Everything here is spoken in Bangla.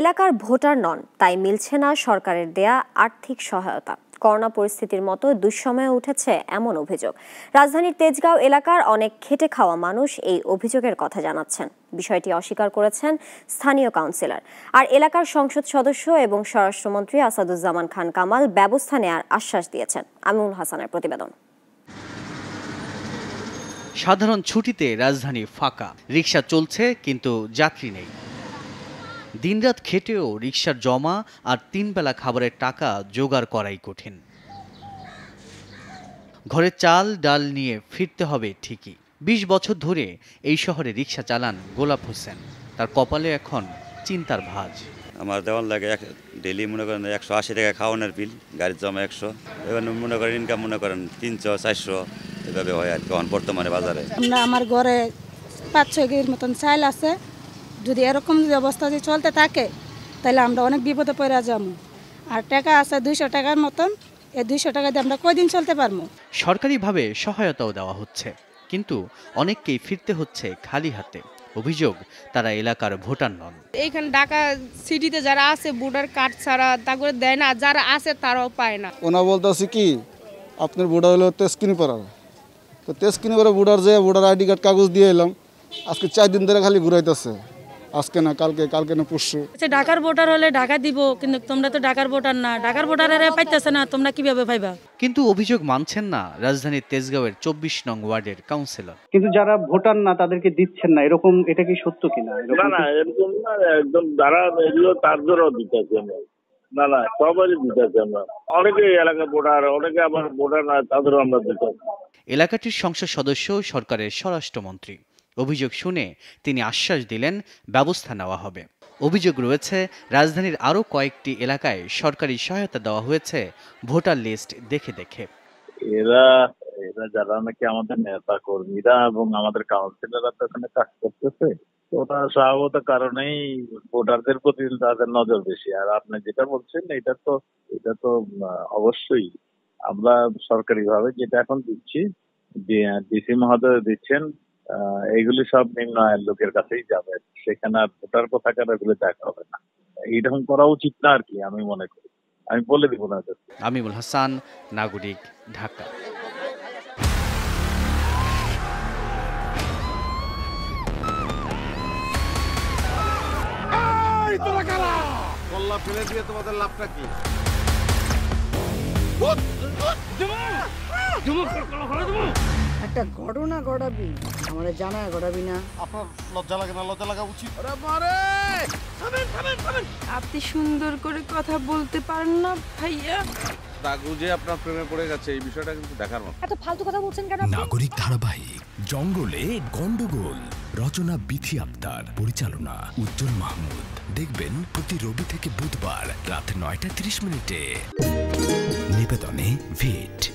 এলাকার ভোটার নন তাই মিলছে না সরকারের দেয়া আর্থিক সহায়তা করোনা পরিস্থিতির মতো দুঃসময়ে উঠেছে এমন অভিযোগ রাজধানীর তেজগাঁও এলাকার অনেক খেটে খাওয়া মানুষ এই অভিযোগের কথা জানাচ্ছেন বিষয়টি অস্বীকার করেছেন স্থানীয় কাউন্সিলর আর এলাকার সংসদ সদস্য এবং স্বরাষ্ট্রমন্ত্রী আসাদুজ্জামান খান কামাল ব্যবস্থা নেয়ার আশ্বাস দিয়েছেন আমিনুল হাসানের প্রতিবেদন সাধারণ ছুটিতে রাজধানী ফাঁকা রিক্সা চলছে কিন্তু যাত্রী নেই দিনরাত খেটেও রিক্সার জমা আর তিন বেলা খাবারের টাকা জোগাড় করাই কঠিন ঘরে চাল ডাল নিয়ে ফিরতে হবে ঠিকই ২০ বছর ধরে এই শহরে রিক্সা চালান গোলাপ হোসেন তার কপালে এখন চিন্তার ভাজ আমার দেওয়ার লাগে এক ডেলি মনে করেন একশো আশি টাকা খাওয়ানোর বিল গাড়ির জমা একশো এবার মনে করেন ইনকাম মনে করেন তিনশো চারশো এভাবে হয় আর কি বর্তমানে বাজারে আমরা আমার ঘরে পাঁচ ছয় কেজির মতন চাল আছে যদি এরকম যদি অবস্থা যদি চলতে থাকে তাহলে আমরা অনেক বিপদে পড়ে যাবো আর টাকা আছে দুইশো টাকার মতন এই দুইশো টাকা দিয়ে আমরা কয়দিন চলতে পারবো সরকারিভাবে সহায়তাও দেওয়া হচ্ছে কিন্তু অনেককেই ফিরতে হচ্ছে খালি হাতে অভিযোগ তারা এলাকার ভোটার নন এইখানে ঢাকা সিটিতে যারা আছে ভোটার কার্ড ছাড়া তা করে দেয় না যারা আছে তারাও পায় না ওনা বলতেছে কি আপনার ভোটার হলো স্ক্রিন পাড়ার তো স্ক্রিন করে ভোটার যে ভোটার আইডি কার্ড কাগজ দিয়ে এলাম আজকে চার দিন ধরে খালি ঘুরাইতেছে আজকে না কালকে কালকে না পরশু আচ্ছা, ঢাকার ভোটার হলে ঢাকা দিব কিন্তু তোমরা তো ঢাকার ভোটার না ঢাকার ভোটাররা পাইতেছে না তোমরা কিভাবে পাইবা কিন্তু অভিযোগ মানছেন না রাজধানীর তেজগাঁওয়ের চব্বিশ নং ওয়ার্ডের কাউন্সিলর কিন্তু যারা ভোটার না তাদেরকে দিচ্ছেন না এরকম এটা কি সত্য কিনা না না এরকম না একদম যারা এগুলো তাদেরও দিতেছে না না সবারই দিতেছে না অনেকে এলাকা ভোটার অনেকে আবার ভোটার না তাদেরও আমরা দিতেছি এলাকাটির সংসদ সদস্য সরকারের স্বরাষ্ট্রমন্ত্রী অভিযোগ শুনে তিনি আশ্বাস দিলেন ব্যবস্থা নেওয়া হবে অভিযোগ রয়েছে রাজধানীর আরও কয়েকটি এলাকায় সরকারি সহায়তা দেওয়া হয়েছে ভোটার লিস্ট দেখে দেখে এরা এরা যারা নাকি আমাদের নেতা কর্মীরা এবং আমাদের কাউন্সিলররা তো এখানে কাজ করতেছে ওটা স্বভাবত কারণেই ভোটারদের প্রতি তাদের নজর বেশি আর আপনি যেটা বলছেন এটা তো এটা তো অবশ্যই আমরা সরকারিভাবে যেটা এখন দিচ্ছি ডিসি মহোদয় দিচ্ছেন এগুলি সব নিম্ন আয়ের লোকের কাছেই যাবে সেখানে আর ভোটার কোথাকার এগুলো দেখা হবে না এইরকম করা উচিত না আর কি আমি মনে করি আমি বলে দিব না আমিমুল হাসান নাগরিক ঢাকা তোমাদের লাভটা কি একটা ঘটনা ঘটাবি আমার জানা ঘটাবি না আপনার লজ্জা লাগে না লজ্জা লাগা উচিত আপনি সুন্দর করে কথা বলতে পারেন না ভাইয়া রাগু যে আপনার প্রেমে পড়ে গেছে এই বিষয়টা কিন্তু দেখার ফালতু কথা বলছেন কেন নাগরিক ধারাবাহিক জঙ্গলে গন্ডগোল রচনা বিথি আক্তার পরিচালনা উজ্জ্বল মাহমুদ দেখবেন প্রতি রবি থেকে বুধবার রাত নয়টা তিরিশ মিনিটে নিবেদনে ভিট